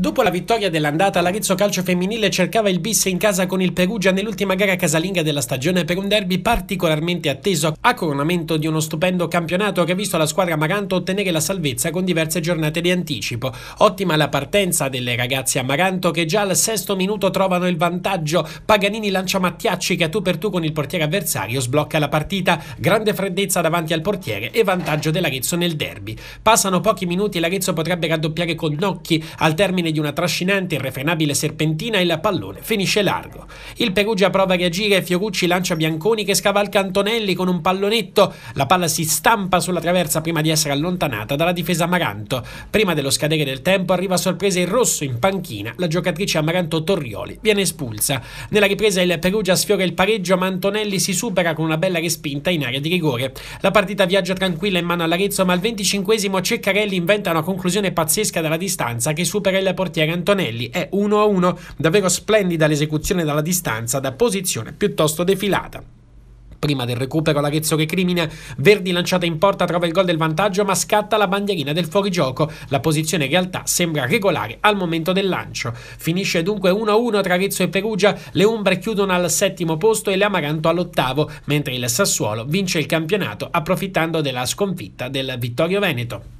Dopo la vittoria dell'andata, l'Arezzo Calcio Femminile cercava il bis in casa con il Perugia nell'ultima gara casalinga della stagione per un derby particolarmente atteso a coronamento di uno stupendo campionato che ha visto la squadra amaranto ottenere la salvezza con diverse giornate di anticipo. Ottima la partenza delle ragazze amaranto che già al sesto minuto trovano il vantaggio. Paganini lancia Mattiacci che a tu per tu con il portiere avversario sblocca la partita. Grande freddezza davanti al portiere e vantaggio dell'Arezzo nel derby. Passano pochi minuti e l'Arezzo potrebbe raddoppiare con Nocchi al termine termine di una trascinante e irrefrenabile serpentina il pallone finisce largo. Il Perugia prova a reagire e Fiorucci lancia Bianconi che scavalca Antonelli con un pallonetto. La palla si stampa sulla traversa prima di essere allontanata dalla difesa Amaranto. Prima dello scadere del tempo arriva a sorpresa il rosso in panchina. La giocatrice Amaranto Torrioli viene espulsa. Nella ripresa il Perugia sfiora il pareggio ma Antonelli si supera con una bella respinta in area di rigore. La partita viaggia tranquilla in mano all'Arezzo ma al 25 esimo Ceccarelli inventa una conclusione pazzesca dalla distanza che supera il portiere Antonelli è 1-1, davvero splendida l'esecuzione dalla distanza da posizione piuttosto defilata. Prima del recupero l'Arezzo che crimina, Verdi lanciata in porta trova il gol del vantaggio ma scatta la bandierina del fuorigioco. La posizione in realtà sembra regolare al momento del lancio. Finisce dunque 1-1 tra Arezzo e Perugia, le Umbre chiudono al settimo posto e le Amaranto all'ottavo, mentre il Sassuolo vince il campionato approfittando della sconfitta del Vittorio Veneto.